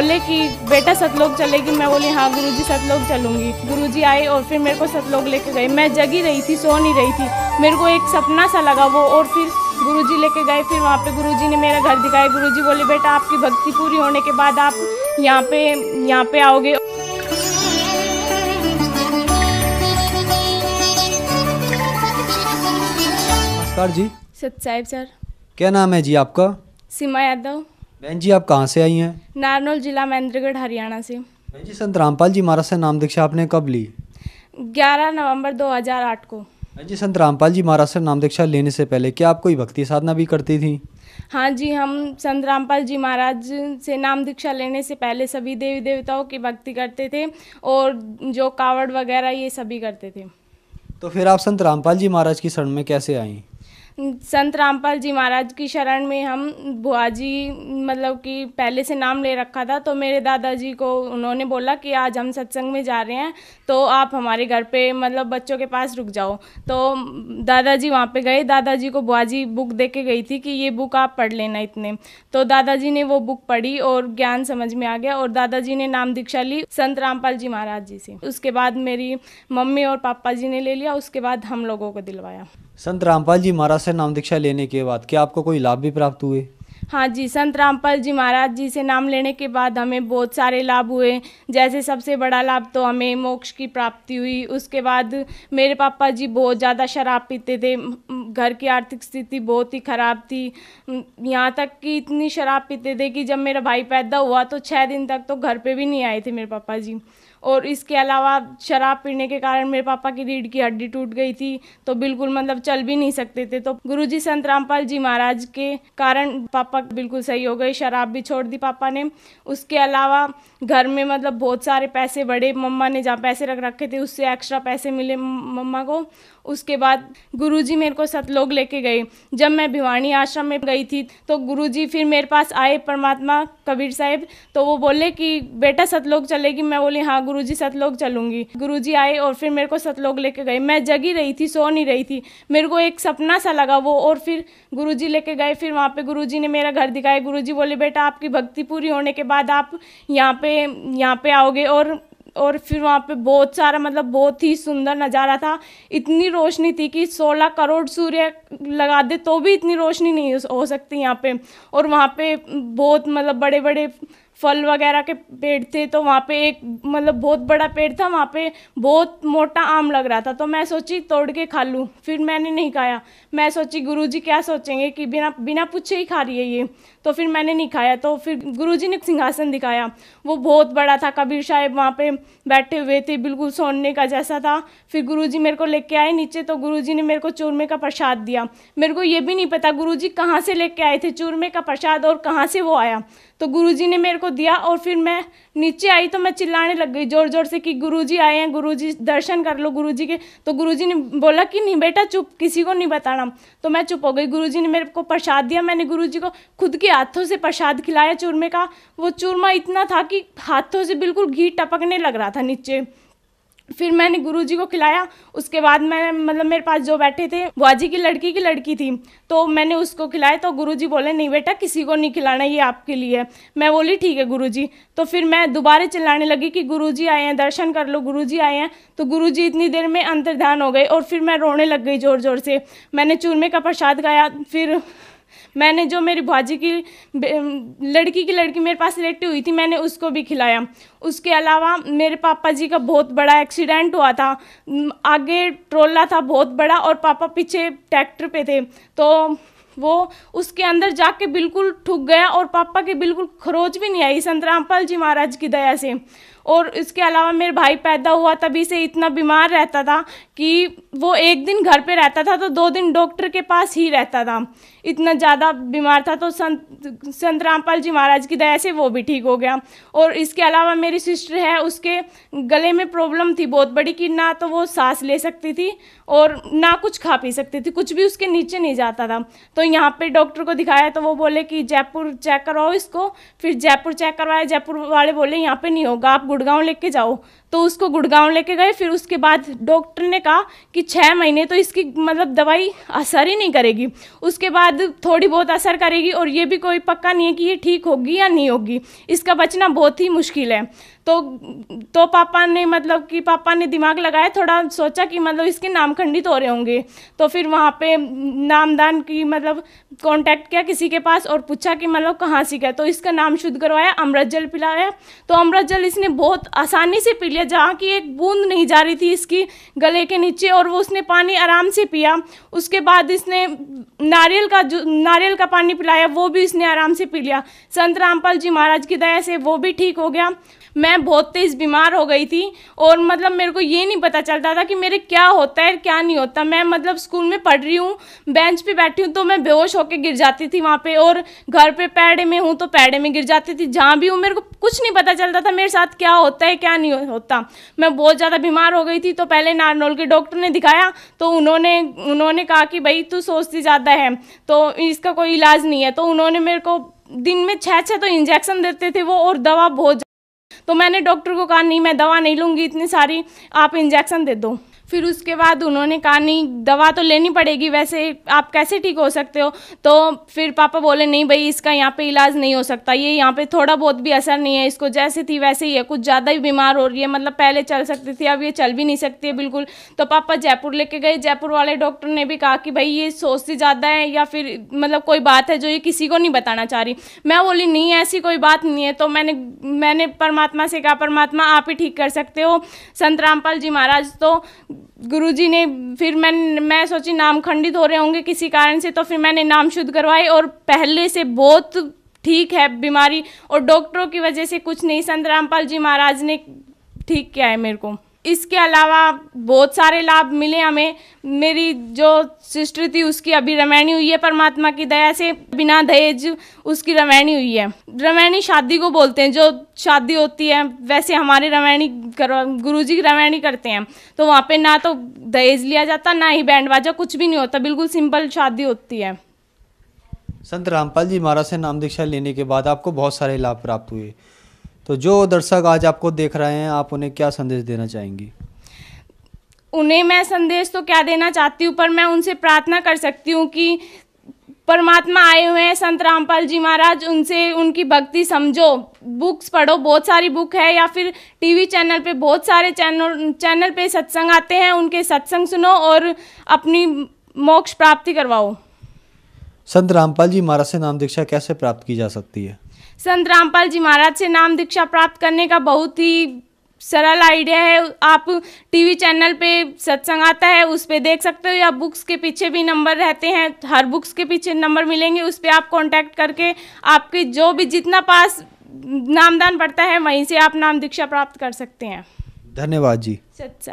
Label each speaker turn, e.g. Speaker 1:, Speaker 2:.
Speaker 1: बोले कि बेटा सतलोक चलेगी मैं बोली हाँ गुरु जी सतलोक चलूंगी गुरु जी आए और फिर मेरे को सतलोक लेके गए मैं जगी रही थी सो नहीं रही थी मेरे को एक सपना सा लगा वो और फिर गुरु जी लेके गए फिर वहाँ पे गुरु जी ने मेरा घर दिखाया गुरु जी बोले बेटा आपकी भक्ति पूरी होने के बाद आप यहाँ पे यहाँ पे आओगे नमस्कार जी सत साहिब सर
Speaker 2: क्या नाम है जी आपका
Speaker 1: सीमा यादव
Speaker 2: बहन जी आप कहाँ से आई हैं
Speaker 1: नारनौल जिला महेंद्रगढ़ हरियाणा से बहन जी संत
Speaker 2: रामपाल जी महाराज से नाम दीक्षा आपने कब ली
Speaker 1: 11 नवंबर 2008 को बहन
Speaker 2: जी संत रामपाल जी महाराज से नाम दीक्षा लेने से पहले क्या आप कोई भक्ति साधना भी करती थी
Speaker 1: हाँ जी हम संत रामपाल जी महाराज से नाम दीक्षा लेने से पहले सभी देवी देवताओं की भक्ति करते थे और जो कावड़ वगैरह ये सभी करते थे
Speaker 2: तो फिर आप संत रामपाल जी महाराज की शरण में कैसे आई
Speaker 1: संत रामपाल जी महाराज की शरण में हम बुआ जी मतलब कि पहले से नाम ले रखा था तो मेरे दादाजी को उन्होंने बोला कि आज हम सत्संग में जा रहे हैं तो आप हमारे घर पे मतलब बच्चों के पास रुक जाओ तो दादाजी वहाँ पे गए दादाजी को बुआ जी बुक दे के गई थी कि ये बुक आप पढ़ लेना इतने तो दादाजी ने वो बुक पढ़ी और ज्ञान समझ में आ गया और दादाजी ने नाम दीक्षा ली संत रामपाल जी महाराज जी से उसके बाद मेरी मम्मी और पापा जी ने ले लिया उसके बाद हम लोगों को दिलवाया
Speaker 2: संत रामपाल जी महाराज से नाम दीक्षा लेने के बाद क्या आपको कोई लाभ भी प्राप्त हुए
Speaker 1: हाँ जी संत रामपाल जी महाराज जी से नाम लेने के बाद हमें बहुत सारे लाभ हुए जैसे सबसे बड़ा लाभ तो हमें मोक्ष की प्राप्ति हुई उसके बाद मेरे पापा जी बहुत ज़्यादा शराब पीते थे घर की आर्थिक स्थिति बहुत ही ख़राब थी यहाँ तक कि इतनी शराब पीते थे कि जब मेरा भाई पैदा हुआ तो छः दिन तक तो घर पे भी नहीं आए थे मेरे पापा जी और इसके अलावा शराब पीने के कारण मेरे पापा की रीढ़ की हड्डी टूट गई थी तो बिल्कुल मतलब चल भी नहीं सकते थे तो गुरुजी संत रामपाल जी महाराज के कारण पापा बिल्कुल सही हो गए शराब भी छोड़ दी पापा ने उसके अलावा घर में मतलब बहुत सारे पैसे बड़े मम्मा ने जहाँ पैसे रख रखे थे उससे एक्स्ट्रा पैसे मिले मम्मा को उसके बाद गुरुजी मेरे को सतलोक लेके गए जब मैं भिवानी आश्रम में गई थी तो गुरुजी फिर मेरे पास आए परमात्मा कबीर साहब तो वो बोले कि बेटा सतलोक चलेगी मैं बोली हाँ गुरु जी सतलोक चलूँगी गुरु जी आए और फिर मेरे को सतलोक लेके गए मैं जगी रही थी सो नहीं रही थी मेरे को एक सपना सा लगा वो और फिर गुरु जी लेके गए फिर वहाँ पर गुरु जी ने मेरा घर दिखाया गुरु जी बोले बेटा आपकी भक्ति पूरी होने के बाद आप यहाँ पे यहाँ पे आओगे और और फिर वहाँ पे बहुत सारा मतलब बहुत ही सुंदर नज़ारा था इतनी रोशनी थी कि 16 करोड़ सूर्य लगा दे तो भी इतनी रोशनी नहीं हो सकती यहाँ पे और वहाँ पे बहुत मतलब बड़े बड़े फल वगैरह के पेड़ थे तो वहाँ पे एक मतलब बहुत बड़ा पेड़ था वहाँ पे बहुत मोटा आम लग रहा था तो मैं सोची तोड़ के खा लूँ फिर मैंने नहीं खाया मैं सोची गुरुजी क्या सोचेंगे कि बिना बिना पूछे ही खा रही है ये तो फिर मैंने नहीं खाया तो फिर गुरु ने सिंहासन दिखाया वो बहुत बड़ा था कबीर साहेब वहाँ पर बैठे हुए थे बिल्कुल सोने का जैसा था फिर गुरु मेरे को लेके आए नीचे तो गुरु ने मेरे को चूरमे का प्रसाद दिया मेरे को ये भी नहीं पता गुरु कहाँ से लेके आए थे चूरमे का प्रसाद और कहाँ से वो आया तो गुरुजी ने मेरे को दिया और फिर मैं नीचे आई तो मैं चिल्लाने लग गई ज़ोर ज़ोर से कि गुरुजी आए हैं गुरुजी दर्शन कर लो गुरुजी के तो गुरुजी ने बोला कि नहीं बेटा चुप किसी को नहीं बताना तो मैं चुप हो गई गुरुजी ने मेरे को प्रसाद दिया मैंने गुरुजी को खुद के हाथों से प्रसाद खिलाया चूरमे का वो चूरमा इतना था कि हाथों से बिल्कुल घी टपकने लग रहा था नीचे फिर मैंने गुरुजी को खिलाया उसके बाद मैं मतलब मेरे पास जो बैठे थे बुआजी की लड़की की लड़की थी तो मैंने उसको खिलाया तो गुरुजी बोले नहीं बेटा किसी को नहीं खिलाना ये आपके लिए है मैं बोली ठीक है गुरुजी तो फिर मैं दोबारा चिल्लाने लगी कि गुरुजी आए हैं दर्शन कर लो गुरु आए हैं तो गुरु इतनी देर में अंतर्ध्यान हो गए और फिर मैं रोने लग गई ज़ोर ज़ोर से मैंने चूरमे का प्रसाद खाया फिर मैंने जो मेरी भाजी की लड़की की लड़की मेरे पास लेटी हुई थी मैंने उसको भी खिलाया उसके अलावा मेरे पापा जी का बहुत बड़ा एक्सीडेंट हुआ था आगे ट्रोला था बहुत बड़ा और पापा पीछे ट्रैक्टर पे थे तो वो उसके अंदर जाके बिल्कुल ठुक गया और पापा के बिल्कुल खरोच भी नहीं आई संत रामपाल जी महाराज की दया से और इसके अलावा मेरे भाई पैदा हुआ तभी से इतना बीमार रहता था कि वो एक दिन घर पे रहता था तो दो दिन डॉक्टर के पास ही रहता था इतना ज़्यादा बीमार था तो संत संत रामपाल जी महाराज की दया से वो भी ठीक हो गया और इसके अलावा मेरी सिस्टर है उसके गले में प्रॉब्लम थी बहुत बड़ी कि ना तो वो सांस ले सकती थी और ना कुछ खा पी सकती थी कुछ भी उसके नीचे नहीं जाता था तो तो यहाँ पे डॉक्टर को दिखाया तो वो बोले कि जयपुर चेक करवाओ इसको फिर जयपुर चेक करवाया जयपुर वाले बोले यहाँ पे नहीं होगा आप गुड़गांव लेके जाओ तो उसको गुड़गांव लेके गए फिर उसके बाद डॉक्टर ने कहा कि छः महीने तो इसकी मतलब दवाई असर ही नहीं करेगी उसके बाद थोड़ी बहुत असर करेगी और ये भी कोई पक्का नहीं है कि ये ठीक होगी या नहीं होगी इसका बचना बहुत ही मुश्किल है तो तो पापा ने मतलब कि पापा ने दिमाग लगाया थोड़ा सोचा कि मतलब इसके नाम खंडित हो रहे होंगे तो फिर वहाँ पर नामदान की मतलब मतलब कॉन्टैक्ट किया किसी के पास और पूछा कि मतलब कहाँ से गया तो इसका नाम शुद्ध करवाया अमृत जल पिलाया तो अमृत जल इसने बहुत आसानी से पी लिया जहाँ की एक बूंद नहीं जा रही थी इसकी गले के नीचे और वो उसने पानी आराम से पिया उसके बाद इसने नारियल का जो नारियल का पानी पिलाया वो भी इसने आराम से पी लिया संत रामपाल जी महाराज की दया से वो भी ठीक हो गया मैं बहुत तेज़ बीमार हो गई थी और मतलब मेरे को ये नहीं पता चलता था कि मेरे क्या होता है क्या नहीं होता मैं मतलब स्कूल में पढ़ रही हूँ बेंच पे बैठी हूँ तो मैं मैं बेहोश होकर गिर जाती थी वहाँ पे और घर पे पैड़े में हूँ तो पैड़े में गिर जाती थी जहाँ भी हूँ मेरे को कुछ नहीं पता चलता था मेरे साथ क्या होता है क्या नहीं होता मैं बहुत ज़्यादा बीमार हो गई थी तो पहले नारनोल के डॉक्टर ने दिखाया तो उन्होंने उन्होंने कहा कि भाई तू सोचती ज़्यादा है तो इसका कोई इलाज नहीं है तो उन्होंने मेरे को दिन में छः छः तो इंजेक्शन देते थे वो और दवा बहुत तो मैंने डॉक्टर को कहा नहीं मैं दवा नहीं लूँगी इतनी सारी आप इंजेक्शन दे दो फिर उसके बाद उन्होंने कहा नहीं दवा तो लेनी पड़ेगी वैसे आप कैसे ठीक हो सकते हो तो फिर पापा बोले नहीं भाई इसका यहाँ पे इलाज नहीं हो सकता ये यहाँ पे थोड़ा बहुत भी असर नहीं है इसको जैसे थी वैसे ही है कुछ ज़्यादा ही बीमार हो रही है मतलब पहले चल सकती थी अब ये चल भी नहीं सकती है बिल्कुल तो पापा जयपुर लेके गए जयपुर वाले डॉक्टर ने भी कहा कि भाई ये सोच से ज़्यादा है या फिर मतलब कोई बात है जो ये किसी को नहीं बताना चाह रही मैं बोली नहीं ऐसी कोई बात नहीं है तो मैंने मैंने परमात्मा से कहा परमात्मा आप ही ठीक कर सकते हो संत रामपाल जी महाराज तो गुरुजी ने फिर मैं मैं सोची नाम खंडित हो रहे होंगे किसी कारण से तो फिर मैंने नाम शुद्ध करवाए और पहले से बहुत ठीक है बीमारी और डॉक्टरों की वजह से कुछ नहीं संत रामपाल जी महाराज ने ठीक किया है मेरे को इसके अलावा बहुत सारे लाभ मिले हमें मेरी जो सिस्टर थी उसकी अभी रमैनी हुई है परमात्मा की दया से बिना दहेज उसकी रमैनी हुई है रमैनी शादी को बोलते हैं जो शादी होती है वैसे हमारे कर गुरु जी की करते हैं तो वहाँ पे ना तो दहेज लिया जाता ना ही बैंड बाजा कुछ भी नहीं होता बिल्कुल सिंपल शादी होती है
Speaker 2: संत रामपाल जी महाराज से नाम दीक्षा लेने के बाद आपको बहुत सारे लाभ प्राप्त हुए तो जो दर्शक आज आपको देख रहे हैं आप उन्हें क्या संदेश देना चाहेंगी
Speaker 1: उन्हें मैं संदेश तो क्या देना चाहती हूँ पर मैं उनसे प्रार्थना कर सकती हूँ कि परमात्मा आए हुए हैं संत रामपाल जी महाराज उनसे उनकी भक्ति समझो बुक्स पढ़ो बहुत सारी बुक है या फिर टीवी चैनल पे बहुत सारे चैनल चैनल पे सत्संग आते हैं उनके सत्संग सुनो और अपनी मोक्ष प्राप्ति करवाओ
Speaker 2: संत रामपाल जी महाराज से नाम दीक्षा कैसे प्राप्त की जा सकती है
Speaker 1: संत रामपाल जी महाराज से नाम दीक्षा प्राप्त करने का बहुत ही सरल आइडिया है आप टीवी चैनल पे सत्संग आता है उस पर देख सकते हो या बुक्स के पीछे भी नंबर रहते हैं हर बुक्स के पीछे नंबर मिलेंगे उस पर आप कांटेक्ट करके आपके जो भी जितना पास नामदान पड़ता है वहीं से आप नाम दीक्षा प्राप्त कर सकते हैं
Speaker 2: धन्यवाद जी सच